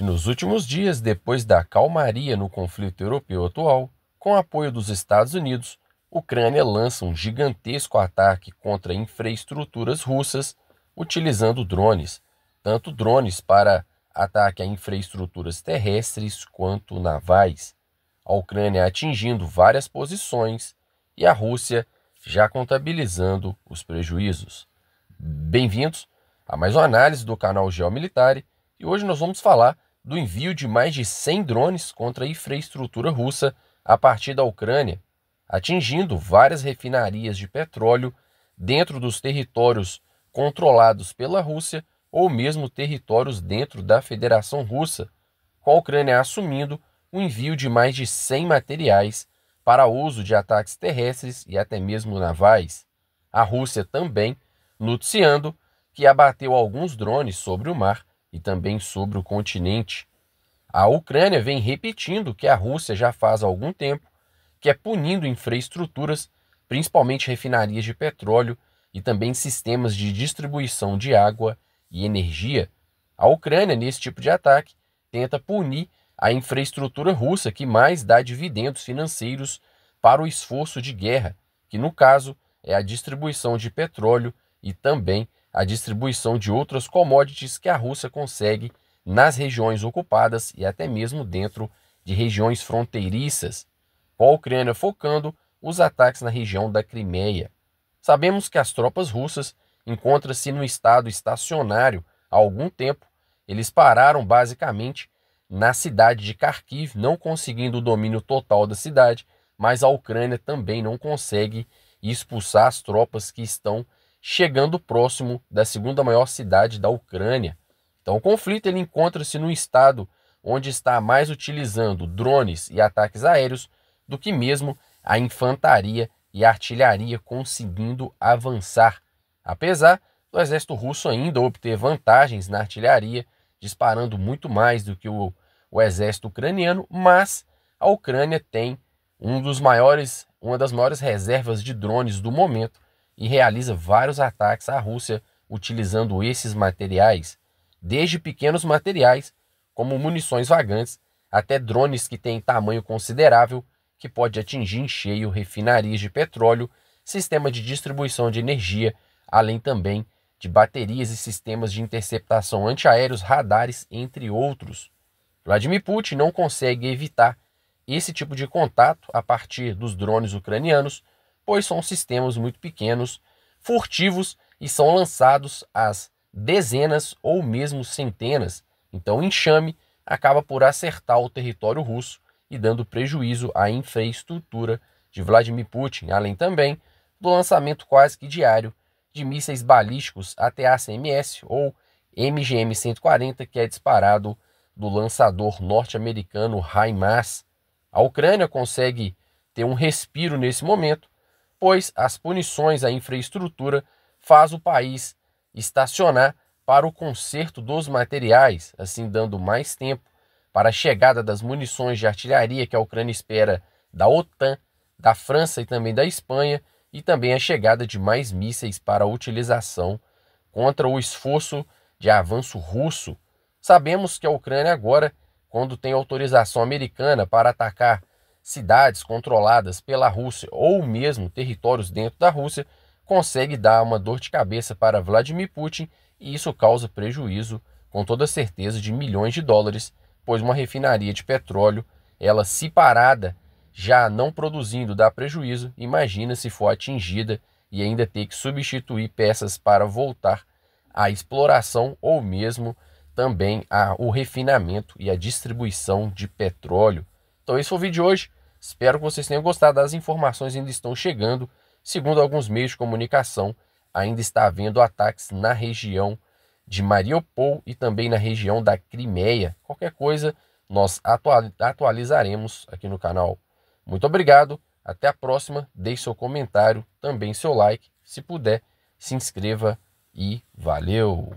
E nos últimos dias, depois da calmaria no conflito europeu atual, com apoio dos Estados Unidos, Ucrânia lança um gigantesco ataque contra infraestruturas russas utilizando drones, tanto drones para ataque a infraestruturas terrestres quanto navais, a Ucrânia atingindo várias posições e a Rússia já contabilizando os prejuízos. Bem-vindos a mais uma análise do canal Geomilitar e hoje nós vamos falar do envio de mais de 100 drones contra a infraestrutura russa a partir da Ucrânia, atingindo várias refinarias de petróleo dentro dos territórios controlados pela Rússia ou mesmo territórios dentro da Federação Russa, com a Ucrânia assumindo o envio de mais de 100 materiais para uso de ataques terrestres e até mesmo navais. A Rússia também noticiando que abateu alguns drones sobre o mar e também sobre o continente. A Ucrânia vem repetindo que a Rússia já faz há algum tempo, que é punindo infraestruturas, principalmente refinarias de petróleo e também sistemas de distribuição de água e energia. A Ucrânia, nesse tipo de ataque, tenta punir a infraestrutura russa que mais dá dividendos financeiros para o esforço de guerra, que no caso é a distribuição de petróleo e também a distribuição de outras commodities que a Rússia consegue nas regiões ocupadas e até mesmo dentro de regiões fronteiriças, com a Ucrânia focando os ataques na região da Crimeia. Sabemos que as tropas russas encontram-se no estado estacionário há algum tempo. Eles pararam basicamente na cidade de Kharkiv, não conseguindo o domínio total da cidade, mas a Ucrânia também não consegue expulsar as tropas que estão chegando próximo da segunda maior cidade da Ucrânia. Então, o conflito ele encontra-se num estado onde está mais utilizando drones e ataques aéreos do que mesmo a infantaria e a artilharia conseguindo avançar, apesar do exército russo ainda obter vantagens na artilharia, disparando muito mais do que o, o exército ucraniano, mas a Ucrânia tem um dos maiores, uma das maiores reservas de drones do momento e realiza vários ataques à Rússia utilizando esses materiais, desde pequenos materiais, como munições vagantes, até drones que têm tamanho considerável, que pode atingir em cheio refinarias de petróleo, sistema de distribuição de energia, além também de baterias e sistemas de interceptação antiaéreos, radares, entre outros. Vladimir Putin não consegue evitar esse tipo de contato a partir dos drones ucranianos pois são sistemas muito pequenos, furtivos e são lançados às dezenas ou mesmo centenas. Então, o enxame acaba por acertar o território russo e dando prejuízo à infraestrutura de Vladimir Putin, além também do lançamento quase que diário de mísseis balísticos ATACMS ou MGM-140, que é disparado do lançador norte-americano HIMARS. A Ucrânia consegue ter um respiro nesse momento, pois as punições à infraestrutura faz o país estacionar para o conserto dos materiais, assim dando mais tempo para a chegada das munições de artilharia que a Ucrânia espera da OTAN, da França e também da Espanha, e também a chegada de mais mísseis para utilização contra o esforço de avanço russo. Sabemos que a Ucrânia agora, quando tem autorização americana para atacar cidades controladas pela Rússia ou mesmo territórios dentro da Rússia, consegue dar uma dor de cabeça para Vladimir Putin e isso causa prejuízo, com toda certeza, de milhões de dólares, pois uma refinaria de petróleo, ela se parada, já não produzindo, dá prejuízo, imagina se for atingida e ainda ter que substituir peças para voltar à exploração ou mesmo também ao refinamento e à distribuição de petróleo. Então esse foi o vídeo de hoje. Espero que vocês tenham gostado. As informações ainda estão chegando. Segundo alguns meios de comunicação, ainda está havendo ataques na região de Mariupol e também na região da Crimeia. Qualquer coisa, nós atualizaremos aqui no canal. Muito obrigado, até a próxima. Deixe seu comentário, também seu like. Se puder, se inscreva e valeu!